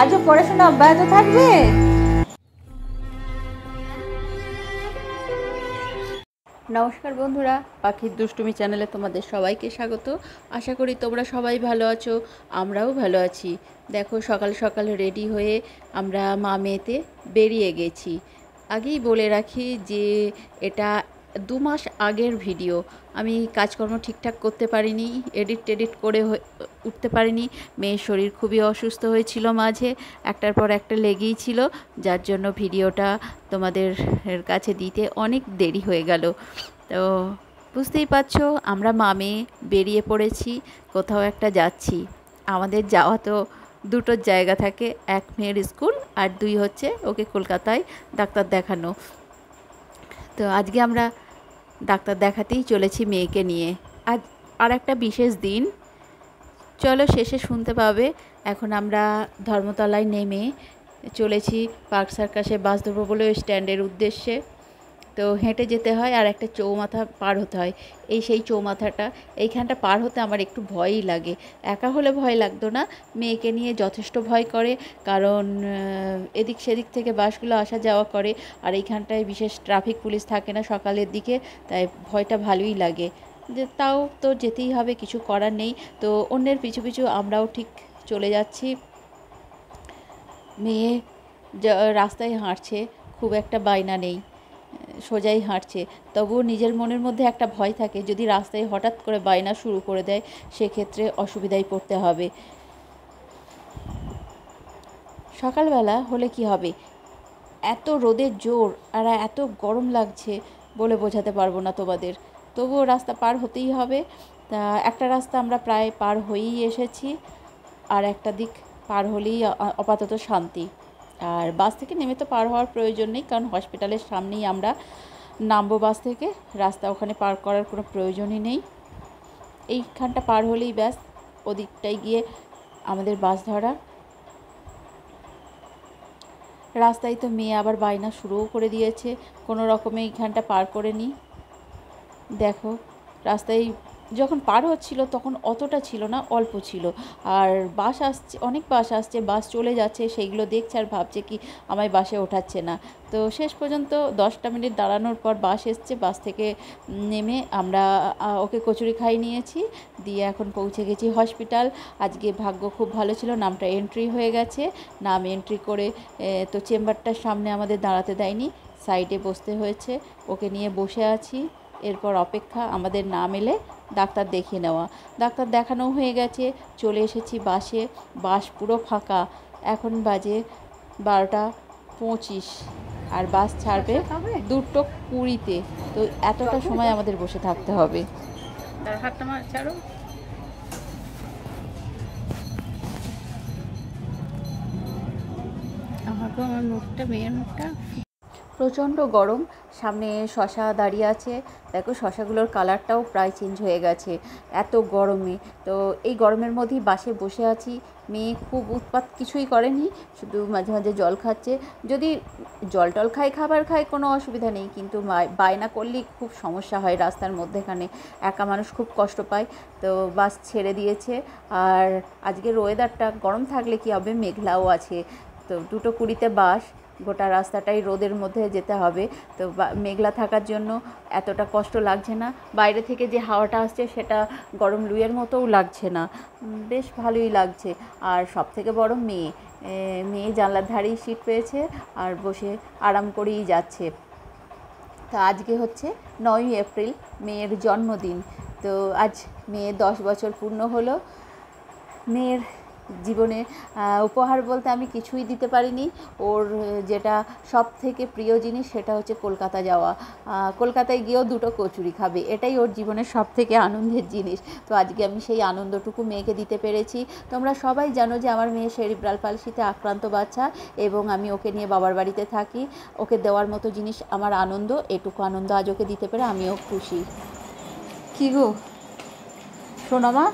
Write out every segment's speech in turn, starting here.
আজও পড়াশোনা অব্যাহত থাকবে নমস্কার বন্ধুরা পাখির দুষ্টুমি চ্যানেলে তোমাদের সবাইকে স্বাগত আশা করি তোমরা সবাই ভালো আছো আমরাও ভালো আছি দেখো সকাল সকাল রেডি হয়ে আমরা মা মেয়েতে বেরিয়ে গেছি আগেই বলে রাখি যে এটা দু মাস আগের ভিডিও আমি কাজকর্ম ঠিকঠাক করতে পারিনি এডিট টেডিট করে উঠতে পারিনি মেয়ের শরীর খুবই অসুস্থ হয়েছিল মাঝে একটার পর একটা লেগেই ছিল যার জন্য ভিডিওটা তোমাদের কাছে দিতে অনেক দেরি হয়ে গেল তো বুঝতেই পারছো আমরা মামে বেরিয়ে পড়েছি কোথাও একটা যাচ্ছি আমাদের যাওয়া তো দুটোর জায়গা থাকে এক মেয়ের স্কুল আর দুই হচ্ছে ওকে কলকাতায় ডাক্তার দেখানো তো আজকে আমরা ডাক্তার দেখাতেই চলেছি মেয়েকে নিয়ে আজ আর একটা বিশেষ দিন চলো শেষে শুনতে পাবে এখন আমরা ধর্মতলায় নেমে চলেছি পার্ক সার্কাসে বাস ধরবো বলে স্ট্যান্ডের উদ্দেশ্যে তো হেঁটে যেতে হয় আর একটা চৌমাথা পার হতে হয় এই সেই চৌমাথাটা এইখানটা পার হতে আমার একটু ভয়ই লাগে একা হলে ভয় লাগতো না মেয়েকে নিয়ে যথেষ্ট ভয় করে কারণ এদিক সেদিক থেকে বাসগুলো আসা যাওয়া করে আর এইখানটায় বিশেষ ট্রাফিক পুলিশ থাকে না সকালের দিকে তাই ভয়টা ভালোই লাগে যে তাও তো যেতেই হবে কিছু করার নেই তো অন্যের পিছু পিছু আমরাও ঠিক চলে যাচ্ছি মেয়ে রাস্তায় হাঁটছে খুব একটা বায়না নেই সোজাই হাঁটছে তবুও নিজের মনের মধ্যে একটা ভয় থাকে যদি রাস্তায় হঠাৎ করে বায়না শুরু করে দেয় সেক্ষেত্রে অসুবিধায় পড়তে হবে সকালবেলা হলে কি হবে এত রোদের জোর আর এত গরম লাগছে বলে বোঝাতে পারবো না তোমাদের তবুও রাস্তা পার হতেই হবে তা একটা রাস্তা আমরা প্রায় পার হয়েই এসেছি আর একটা দিক পার হলেই আপাতত শান্তি আর বাস থেকে নেমে তো পার হওয়ার প্রয়োজন নেই কারণ হসপিটালের সামনেই আমরা নামবো বাস থেকে রাস্তা ওখানে পার করার কোনো প্রয়োজনই নেই এইখানটা পার হলেই ব্যাস ওদিকটায় গিয়ে আমাদের বাস ধরা রাস্তায় তো মেয়ে আবার বায়না শুরুও করে দিয়েছে কোনো রকমে এইখানটা পার করে নিই দেখো রাস্তায় যখন পার হচ্ছিল তখন অতটা ছিল না অল্প ছিল আর বাস আসছে অনেক বাস আসছে বাস চলে যাচ্ছে সেইগুলো দেখছে আর ভাবছে কি আমায় বাসে ওঠাচ্ছে না তো শেষ পর্যন্ত দশটা মিনিট দাঁড়ানোর পর বাস এসছে বাস থেকে নেমে আমরা ওকে কচুরি খাই নিয়েছি দিয়ে এখন পৌঁছে গেছি হসপিটাল আজকে ভাগ্য খুব ভালো ছিল নামটা এন্ট্রি হয়ে গেছে নাম এন্ট্রি করে তো চেম্বারটার সামনে আমাদের দাঁড়াতে দেয়নি সাইডে বসতে হয়েছে ওকে নিয়ে বসে আছি এরপর অপেক্ষা আমাদের না মেলে ডাক্তার দেখিয়ে নেওয়া ডাক্তার দেখানো হয়ে গেছে চলে এসেছি বাসে বাস পুরো ফাঁকা এখন বাজে বারোটা পঁচিশ আর বাস ছাড়বে দুটো কুড়িতে তো এতটা সময় আমাদের বসে থাকতে হবে আমার মুখটা মেয়ের মুখটা প্রচণ্ড গরম সামনে শশা দাঁড়িয়ে আছে দেখো শশাগুলোর কালারটাও প্রায় চেঞ্জ হয়ে গেছে এত গরমে তো এই গরমের মধ্যেই বাসে বসে আছি মেয়ে খুব উৎপাত কিছুই করেনি শুধু মাঝে মাঝে জল খাচ্ছে যদি জল টল খায় খাবার খায় কোনো অসুবিধা নেই কিন্তু বায়না করলেই খুব সমস্যা হয় রাস্তার মধ্যেখানে একা মানুষ খুব কষ্ট পায় তো বাস ছেড়ে দিয়েছে আর আজকের ওয়েদারটা গরম থাকলে কি হবে মেঘলাও আছে তো দুটো কুড়িতে বাস গোটা রাস্তাটাই রোদের মধ্যে যেতে হবে তো মেঘলা থাকার জন্য এতটা কষ্ট লাগছে না বাইরে থেকে যে হাওয়াটা আসছে সেটা গরম লুয়ের মতোও লাগছে না বেশ ভালোই লাগছে আর সবথেকে বড় মেয়ে মেয়ে জানলার ধারেই সিট পেয়েছে আর বসে আরাম করেই যাচ্ছে তো আজকে হচ্ছে নয়ই এপ্রিল মেয়ের জন্মদিন তো আজ মেয়ে দশ বছর পূর্ণ হলো মেয়ের জীবনে উপহার বলতে আমি কিছুই দিতে পারিনি ওর যেটা সব থেকে প্রিয় জিনিস সেটা হচ্ছে কলকাতা যাওয়া কলকাতায় গিয়েও দুটো কচুরি খাবে এটাই ওর জীবনের সব থেকে আনন্দের জিনিস তো আজকে আমি সেই আনন্দটুকু মেয়েকে দিতে পেরেছি তোমরা সবাই জানো যে আমার মেয়ে সেরিব্রাল পালসিতে আক্রান্ত বাচ্চা এবং আমি ওকে নিয়ে বাবার বাড়িতে থাকি ওকে দেওয়ার মতো জিনিস আমার আনন্দ এটুকু আনন্দ আজ ওকে দিতে পেরে আমিও খুশি কী গো শোনো মা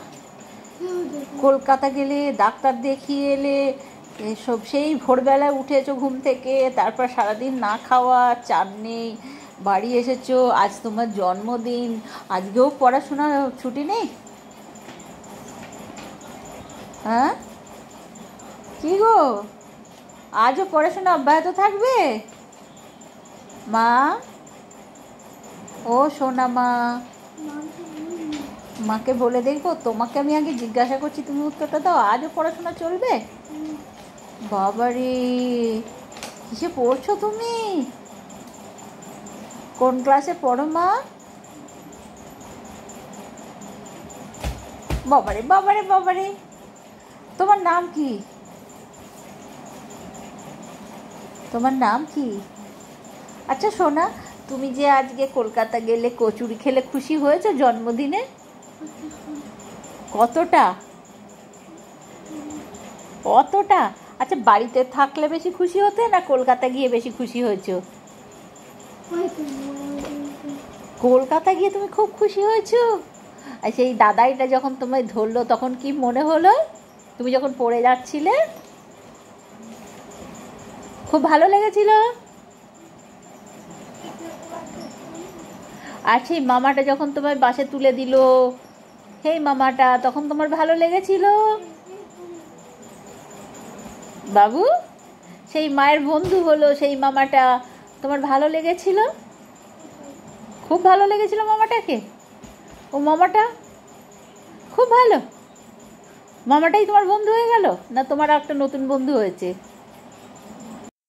কলকাতা গেলে ডাক্তার দেখিয়ে এলে সব সেই ভোরবেলায় উঠেছো ঘুম থেকে তারপর সারাদিন না খাওয়া চাপ নেই বাড়ি এসেছো আজ তোমার জন্মদিন আজকেও পড়াশোনা ছুটি নেই হ্যাঁ কি গো আজও পড়াশোনা অব্যাহত থাকবে মা ও সোনা মা মাকে বলে দেখবো তোমাকে আমি আগে জিজ্ঞাসা করছি তুমি উত্তরটা দাও আজও পড়াশোনা চলবে বাবারে কিসে পড়ছো তুমি কোন ক্লাসে পড়ো মা বাবারে বাবারে বাবারে তোমার নাম কি তোমার নাম কি আচ্ছা সোনা তুমি যে আজকে কলকাতা গেলে কচুরি খেলে খুশি হয়েছো জন্মদিনে কতটা কতটা আচ্ছা বাড়িতে থাকলে বেশি খুশি হতে না কলকাতা গিয়ে বেশি খুশি হয়েছো কলকাতা গিয়ে তুমি খুব খুশি হয়েছো আর সেই দাদাইটা যখন তোমায় ধরলো তখন কি মনে হলো তুমি যখন পড়ে যাচ্ছিলে খুব ভালো লেগেছিল আর সেই মামাটা যখন তোমার বাসে তুলে দিল হেই মামাটা তখন তোমার ভালো লেগেছিল বাবু সেই মায়ের বন্ধু হলো সেই মামাটা তোমার ভালো লেগেছিল খুব ভালো লেগেছিল মামাটাকে ও মামাটা খুব ভালো মামাটাই তোমার বন্ধু হয়ে গেল না তোমার একটা নতুন বন্ধু হয়েছে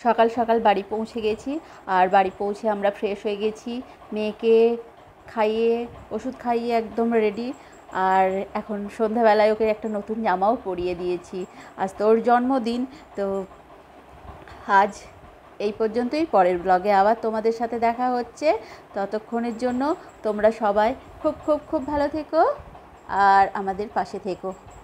সকাল সকাল বাড়ি পৌঁছে গেছি আর বাড়ি পৌঁছে আমরা ফ্রেশ হয়ে গেছি মেয়েকে খাইয়ে ওষুধ খাইয়ে একদম রেডি আর এখন সন্ধ্যাবেলায় ওকে একটা নতুন জামাও পরিয়ে দিয়েছি আজ তোর জন্মদিন তো আজ এই পর্যন্তই পরের ব্লগে আবার তোমাদের সাথে দেখা হচ্ছে ততক্ষণের জন্য তোমরা সবাই খুব খুব খুব ভালো থেকো আর আমাদের পাশে থেকো